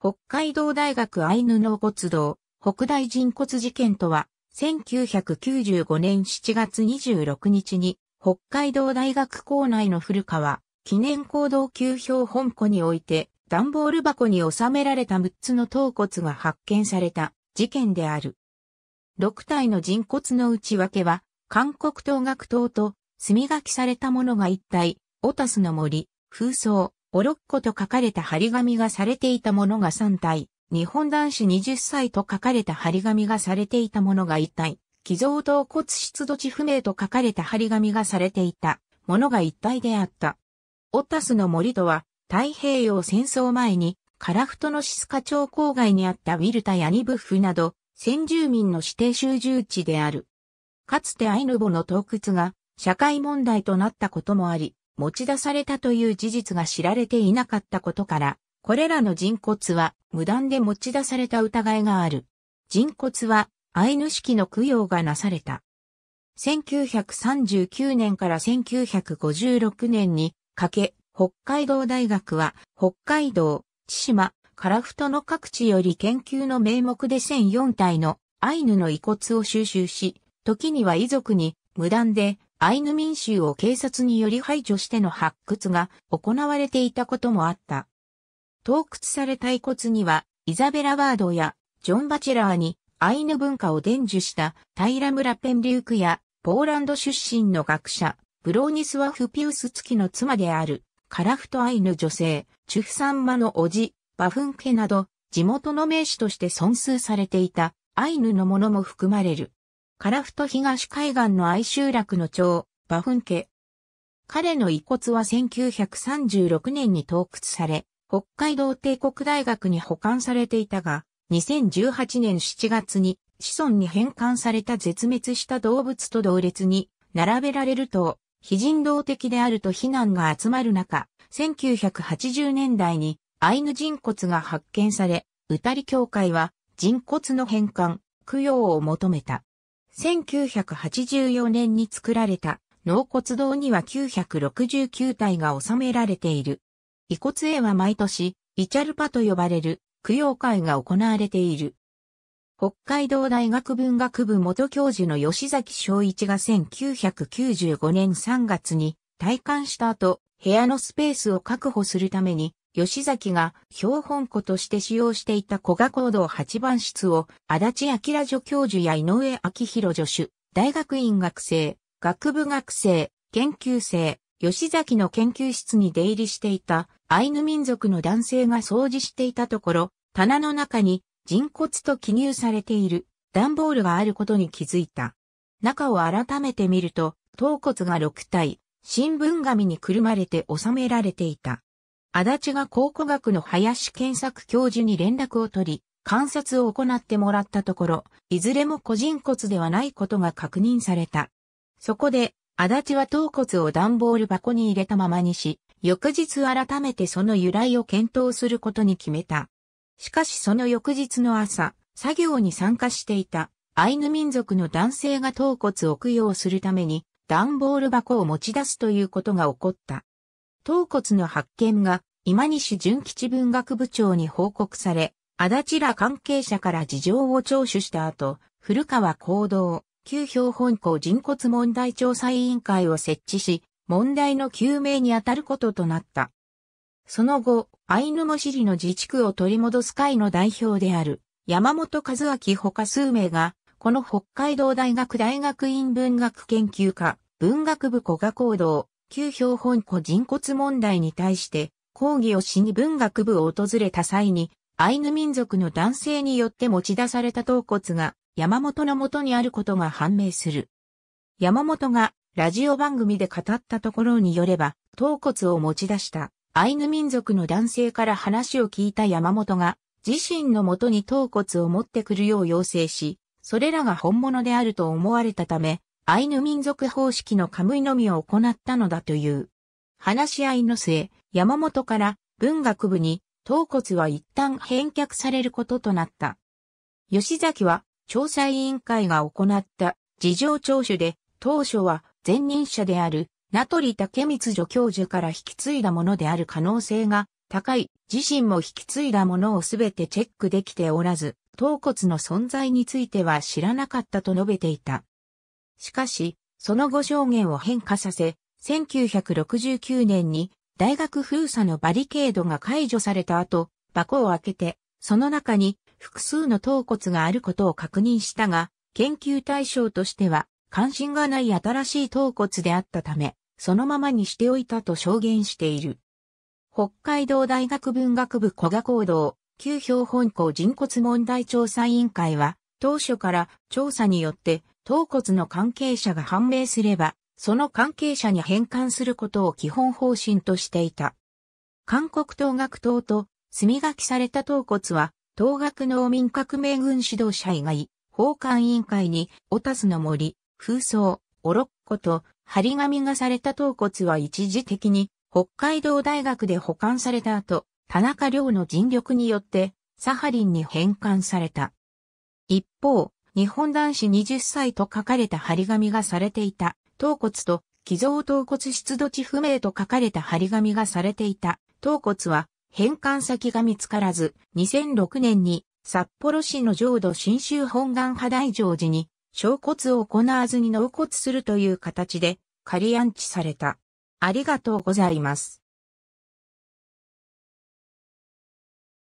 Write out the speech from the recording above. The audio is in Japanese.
北海道大学アイヌ納骨堂、北大人骨事件とは、1995年7月26日に、北海道大学校内の古川、記念行動級標本庫において、段ボール箱に収められた6つの頭骨が発見された事件である。6体の人骨の内訳は、韓国東学島と、墨書きされたものが一体、オタスの森、風葬、おろっこと書かれた張り紙がされていたものが3体、日本男子20歳と書かれた張り紙がされていたものが1体、寄贈動骨出土地不明と書かれた張り紙がされていたものが一体であった。オタスの森とは、太平洋戦争前に、カラフトのシスカ町郊外にあったウィルタやニブフなど、先住民の指定集住地である。かつてアイヌボの洞窟が、社会問題となったこともあり、持ち出されたという事実が知られていなかったことから、これらの人骨は無断で持ち出された疑いがある。人骨はアイヌ式の供養がなされた。1939年から1956年にかけ、北海道大学は北海道、千島、樺太の各地より研究の名目で1004体のアイヌの遺骨を収集し、時には遺族に無断でアイヌ民衆を警察により排除しての発掘が行われていたこともあった。盗掘された遺骨には、イザベラ・ワードやジョン・バチェラーにアイヌ文化を伝授したタイラムラ・ペンリュークやポーランド出身の学者、ブローニスワフピウス付きの妻であるカラフトアイヌ女性、チュフサンマの叔父、バフンケなど地元の名士として尊崇されていたアイヌのものも含まれる。カラフト東海岸の愛集落の長、フン家。彼の遺骨は1936年に盗掘され、北海道帝国大学に保管されていたが、2018年7月に子孫に返還された絶滅した動物と同列に並べられると、非人道的であると非難が集まる中、1980年代にアイヌ人骨が発見され、ウタリ協会は人骨の返還、供養を求めた。1984年に作られた納骨堂には969体が収められている。遺骨へは毎年、イチャルパと呼ばれる供養会が行われている。北海道大学文学部元教授の吉崎昭一が1995年3月に退官した後、部屋のスペースを確保するために吉崎が標本庫として使用していた古賀行動8番室を、足立明助教授や井上明宏助手、大学院学生、学部学生、研究生、吉崎の研究室に出入りしていたアイヌ民族の男性が掃除していたところ、棚の中に人骨と記入されている段ボールがあることに気づいた。中を改めて見ると、頭骨が6体、新聞紙にくるまれて収められていた。足立が考古学の林健作教授に連絡を取り、観察を行ってもらったところ、いずれも個人骨ではないことが確認された。そこで、足立は頭骨を段ボール箱に入れたままにし、翌日改めてその由来を検討することに決めた。しかしその翌日の朝、作業に参加していたアイヌ民族の男性が頭骨を供養するために段ボール箱を持ち出すということが起こった。頭骨の発見が今西純吉文学部長に報告され、足立ら関係者から事情を聴取した後、古川行動、旧標本校人骨問題調査委員会を設置し、問題の究明に当たることとなった。その後、アイヌモシリの自治区を取り戻す会の代表である、山本和明他数名が、この北海道大学大学院文学研究科、文学部古賀行動、旧標本庫人骨問題に対して、講義をしに文学部を訪れた際に、アイヌ民族の男性によって持ち出された頭骨が山本のもとにあることが判明する。山本がラジオ番組で語ったところによれば、頭骨を持ち出したアイヌ民族の男性から話を聞いた山本が、自身のもとに頭骨を持ってくるよう要請し、それらが本物であると思われたため、アイヌ民族方式のカムイのみを行ったのだという。話し合いの末、山本から文学部に、頭骨は一旦返却されることとなった。吉崎は、調査委員会が行った事情聴取で、当初は前任者である名取武光助教授から引き継いだものである可能性が高い、自身も引き継いだものをすべてチェックできておらず、頭骨の存在については知らなかったと述べていた。しかし、その後証言を変化させ、1969年に大学封鎖のバリケードが解除された後、箱を開けて、その中に複数の頭骨があることを確認したが、研究対象としては関心がない新しい頭骨であったため、そのままにしておいたと証言している。北海道大学文学部古賀行動、旧標本校人骨問題調査委員会は、当初から調査によって頭骨の関係者が判明すれば、その関係者に返還することを基本方針としていた。韓国東学党と墨書きされた頭骨は、東学農民革命軍指導者以外、法官委員会に、オタスの森、風葬、オロッコと、張り紙がされた頭骨は一時的に、北海道大学で保管された後、田中良の尽力によって、サハリンに返還された。一方、日本男子20歳と書かれた張り紙がされていた頭骨と寄贈頭骨出土地不明と書かれた張り紙がされていた。頭骨は返還先が見つからず、2006年に札幌市の浄土新州本願派大乗寺に、小骨を行わずに納骨するという形で、仮安置された。ありがとうございます。